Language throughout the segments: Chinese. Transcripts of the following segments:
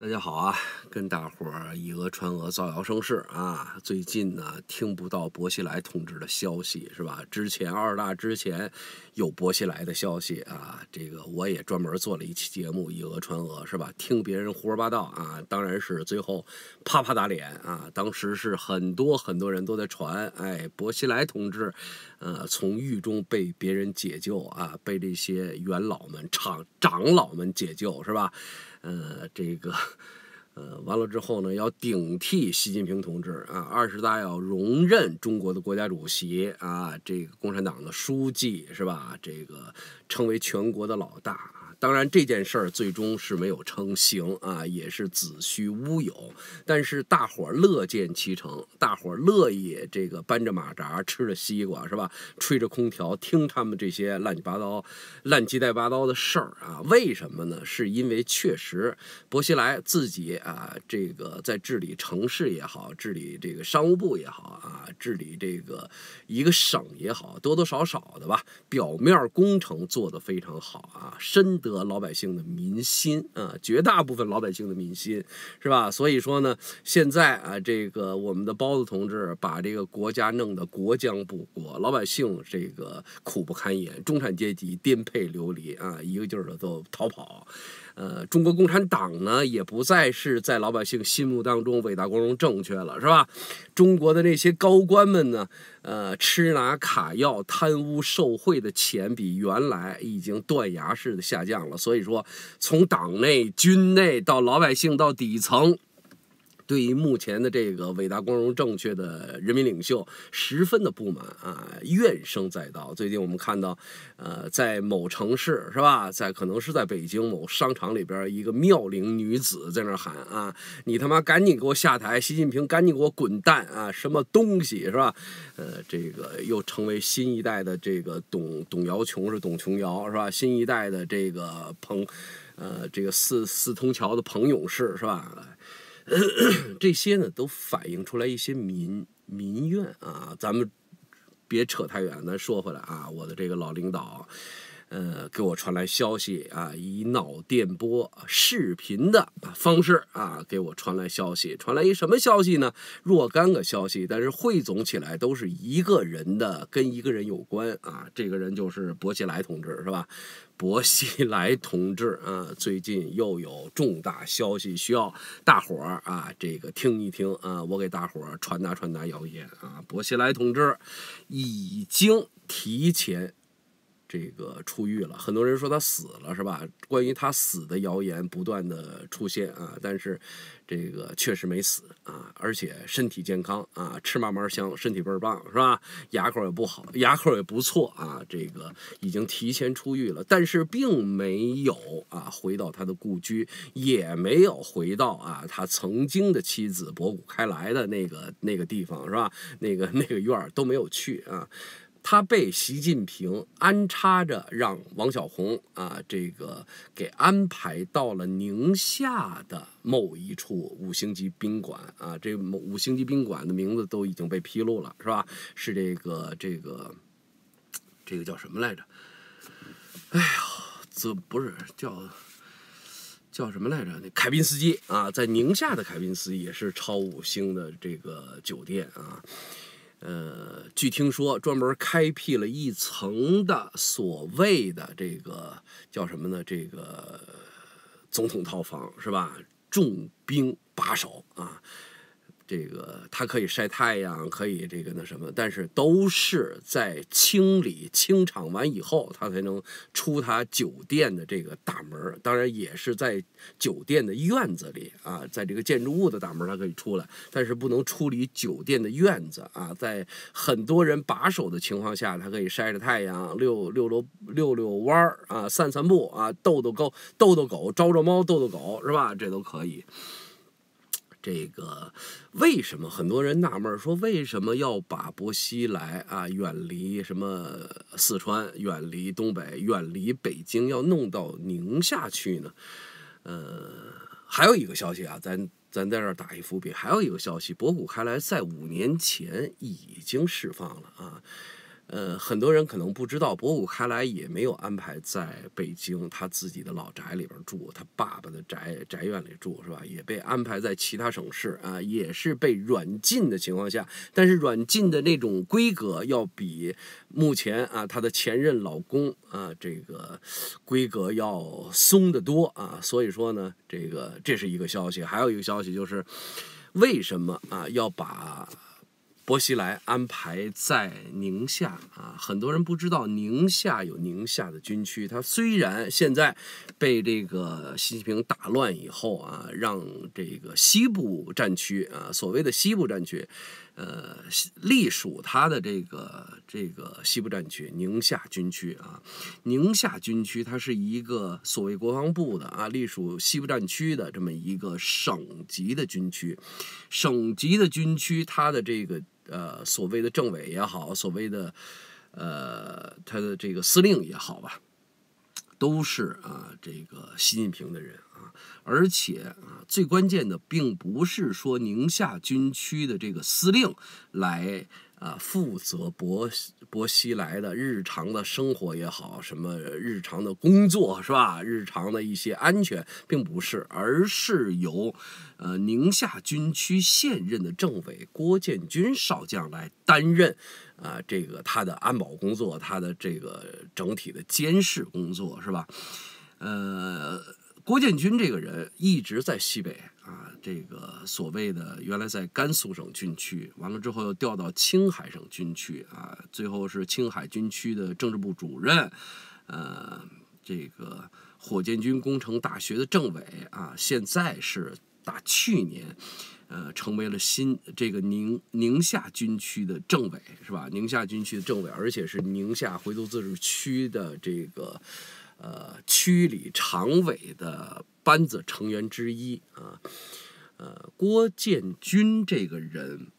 大家好啊，跟大伙儿以讹传讹、造谣生事啊！最近呢，听不到薄熙来同志的消息是吧？之前二大之前有薄熙来的消息啊，这个我也专门做了一期节目，以讹传讹是吧？听别人胡说八道啊，当然是最后啪啪打脸啊！当时是很多很多人都在传，哎，薄熙来同志，呃，从狱中被别人解救啊，被这些元老们长长老们解救是吧？呃，这个，呃，完了之后呢，要顶替习近平同志啊，二十大要荣任中国的国家主席啊，这个共产党的书记是吧？这个成为全国的老大。当然这件事儿最终是没有成行啊，也是子虚乌有。但是大伙儿乐见其成，大伙儿乐意这个搬着马扎吃着西瓜是吧？吹着空调听他们这些乱七八糟、乱七带八糟的事儿啊？为什么呢？是因为确实薄熙来自己啊，这个在治理城市也好，治理这个商务部也好啊。治理这个一个省也好多多少少的吧，表面工程做得非常好啊，深得老百姓的民心啊，绝大部分老百姓的民心，是吧？所以说呢，现在啊，这个我们的包子同志把这个国家弄得国将不国，老百姓这个苦不堪言，中产阶级颠沛流离啊，一个劲儿的都逃跑。呃，中国共产党呢，也不再是在老百姓心目当中伟大、光荣、正确了，是吧？中国的那些高官们呢，呃，吃拿卡要、贪污受贿的钱，比原来已经断崖式的下降了。所以说，从党内、军内到老百姓到底层。对于目前的这个伟大光荣正确的人民领袖十分的不满啊，怨声载道。最近我们看到，呃，在某城市是吧，在可能是在北京某商场里边，一个妙龄女子在那喊啊：“你他妈赶紧给我下台，习近平赶紧给我滚蛋啊！什么东西是吧？呃，这个又成为新一代的这个董董瑶琼是董琼瑶是吧？新一代的这个彭，呃，这个四四通桥的彭勇士是吧？” 这些呢，都反映出来一些民民怨啊。咱们别扯太远，咱说回来啊，我的这个老领导。呃，给我传来消息啊，以脑电波视频的方式啊，给我传来消息，传来一什么消息呢？若干个消息，但是汇总起来都是一个人的，跟一个人有关啊。这个人就是薄熙来同志，是吧？薄熙来同志啊，最近又有重大消息需要大伙儿啊，这个听一听啊，我给大伙儿传达传达谣言啊。薄熙来同志已经提前。这个出狱了，很多人说他死了是吧？关于他死的谣言不断的出现啊，但是这个确实没死啊，而且身体健康啊，吃嘛嘛香，身体倍儿棒是吧？牙口也不好，牙口也不错啊。这个已经提前出狱了，但是并没有啊，回到他的故居，也没有回到啊他曾经的妻子博古开来的那个那个地方是吧？那个那个院儿都没有去啊。他被习近平安插着，让王小红啊，这个给安排到了宁夏的某一处五星级宾馆啊，这五星级宾馆的名字都已经被披露了，是吧？是这个这个这个叫什么来着？哎呦，这不是叫叫什么来着？那凯宾斯基啊，在宁夏的凯宾斯基也是超五星的这个酒店啊。呃，据听说，专门开辟了一层的所谓的这个叫什么呢？这个总统套房是吧？重兵把守啊。这个他可以晒太阳，可以这个那什么，但是都是在清理清场完以后，他才能出他酒店的这个大门。当然也是在酒店的院子里啊，在这个建筑物的大门，他可以出来，但是不能出离酒店的院子啊。在很多人把守的情况下，他可以晒着太阳，遛遛遛遛遛弯儿啊，散散步啊，逗逗狗，逗逗狗，招招猫，逗逗狗，是吧？这都可以。这个为什么很多人纳闷说为什么要把薄熙来啊远离什么四川、远离东北、远离北京，要弄到宁夏去呢？呃，还有一个消息啊，咱咱在这打一伏笔，还有一个消息，博古开来在五年前已经释放了啊。呃，很多人可能不知道，博古开来也没有安排在北京他自己的老宅里边住，他爸爸的宅宅院里住是吧？也被安排在其他省市啊，也是被软禁的情况下，但是软禁的那种规格要比目前啊他的前任老公啊这个规格要松得多啊，所以说呢，这个这是一个消息，还有一个消息就是为什么啊要把？薄熙来安排在宁夏啊，很多人不知道宁夏有宁夏的军区。他虽然现在被这个习近平打乱以后啊，让这个西部战区啊，所谓的西部战区，呃，隶属他的这个这个西部战区宁夏军区啊。宁夏军区它是一个所谓国防部的啊，隶属西部战区的这么一个省级的军区，省级的军区它的这个。呃，所谓的政委也好，所谓的呃他的这个司令也好吧，都是啊这个习近平的人啊，而且啊最关键的并不是说宁夏军区的这个司令来。啊，负责薄薄熙来的日常的生活也好，什么日常的工作是吧？日常的一些安全并不是，而是由呃宁夏军区现任的政委郭建军少将来担任啊，这个他的安保工作，他的这个整体的监视工作是吧？呃，郭建军这个人一直在西北。啊，这个所谓的原来在甘肃省军区，完了之后又调到青海省军区啊，最后是青海军区的政治部主任，呃，这个火箭军工程大学的政委啊，现在是打去年，呃，成为了新这个宁宁夏军区的政委是吧？宁夏军区的政委，而且是宁夏回族自治区的这个。呃，区里常委的班子成员之一啊，呃，郭建军这个人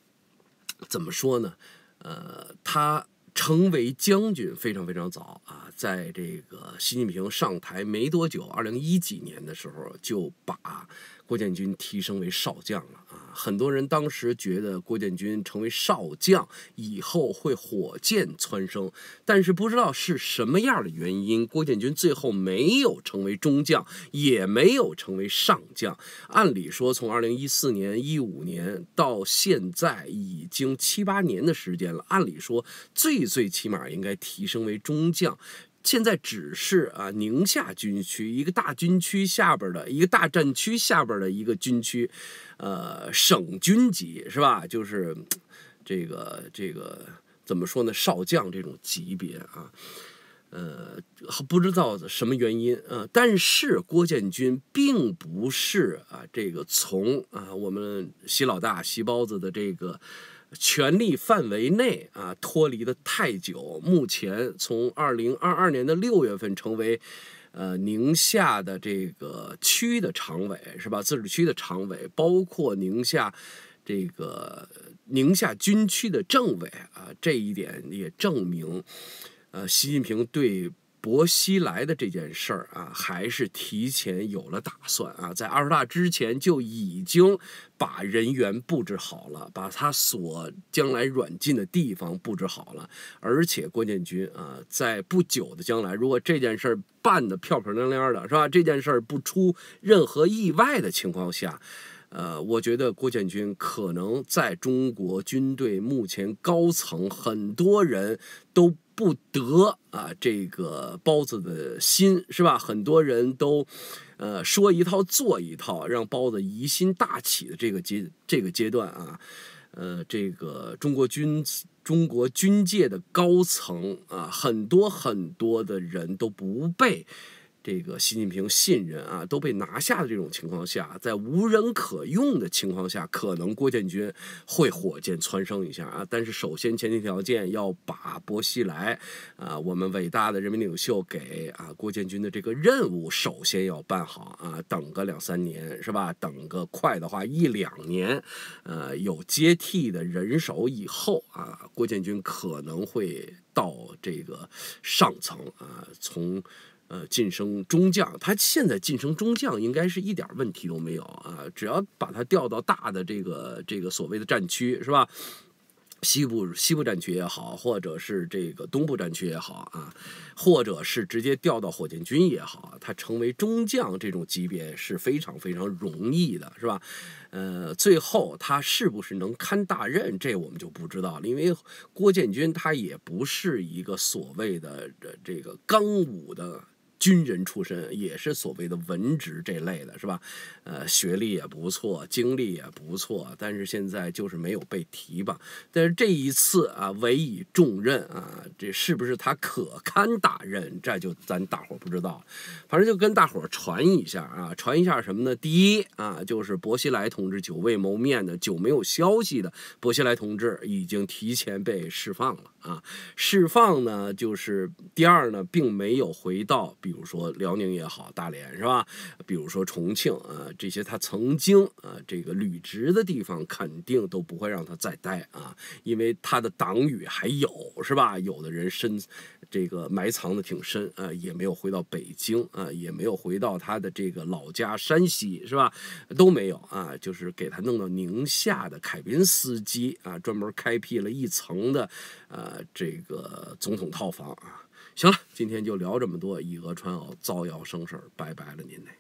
怎么说呢？呃，他成为将军非常非常早啊，在这个习近平上台没多久，二零一几年的时候就把。郭建军提升为少将了啊！很多人当时觉得郭建军成为少将以后会火箭蹿升，但是不知道是什么样的原因，郭建军最后没有成为中将，也没有成为上将。按理说，从二零一四年一五年到现在已经七八年的时间了，按理说最最起码应该提升为中将。现在只是啊，宁夏军区一个大军区下边的一个大战区下边的一个军区，呃，省军级是吧？就是这个这个怎么说呢？少将这种级别啊，呃，不知道什么原因啊。但是郭建军并不是啊，这个从啊，我们习老大、习包子的这个。权力范围内啊，脱离的太久。目前从二零二二年的六月份成为，呃，宁夏的这个区的常委是吧？自治区的常委，包括宁夏这个宁夏军区的政委啊，这一点也证明，呃，习近平对。薄熙来的这件事儿啊，还是提前有了打算啊，在二十大之前就已经把人员布置好了，把他所将来软禁的地方布置好了。而且郭建军啊，在不久的将来，如果这件事儿办得漂漂亮亮的，是吧？这件事儿不出任何意外的情况下，呃，我觉得郭建军可能在中国军队目前高层很多人都。不得啊，这个包子的心是吧？很多人都，呃，说一套做一套，让包子疑心大起的这个阶这个阶段啊，呃，这个中国军中国军界的高层啊，很多很多的人都不被。这个习近平信任啊，都被拿下的这种情况下，在无人可用的情况下，可能郭建军会火箭蹿升一下啊。但是首先前提条件要把薄熙来啊，我们伟大的人民领袖给啊郭建军的这个任务首先要办好啊。等个两三年是吧？等个快的话一两年，呃，有接替的人手以后啊，郭建军可能会到这个上层啊，从。呃，晋升中将，他现在晋升中将应该是一点问题都没有啊。只要把他调到大的这个这个所谓的战区是吧？西部西部战区也好，或者是这个东部战区也好啊，或者是直接调到火箭军也好，他成为中将这种级别是非常非常容易的，是吧？呃，最后他是不是能堪大任，这我们就不知道了，因为郭建军他也不是一个所谓的这个刚武的。军人出身也是所谓的文职这类的是吧？呃，学历也不错，经历也不错，但是现在就是没有被提拔。但是这一次啊，委以重任啊，这是不是他可堪大任？这就咱大伙不知道。反正就跟大伙传一下啊，传一下什么呢？第一啊，就是薄熙来同志久未谋面的、久没有消息的薄熙来同志已经提前被释放了啊。释放呢，就是第二呢，并没有回到。比如说辽宁也好，大连是吧？比如说重庆，啊，这些他曾经啊这个履职的地方，肯定都不会让他再待啊，因为他的党羽还有是吧？有的人深这个埋藏的挺深，啊，也没有回到北京啊，也没有回到他的这个老家山西是吧？都没有啊，就是给他弄到宁夏的凯宾斯基啊，专门开辟了一层的呃这个总统套房啊。行了，今天就聊这么多，以讹传讹，造谣生事，拜拜了，您嘞。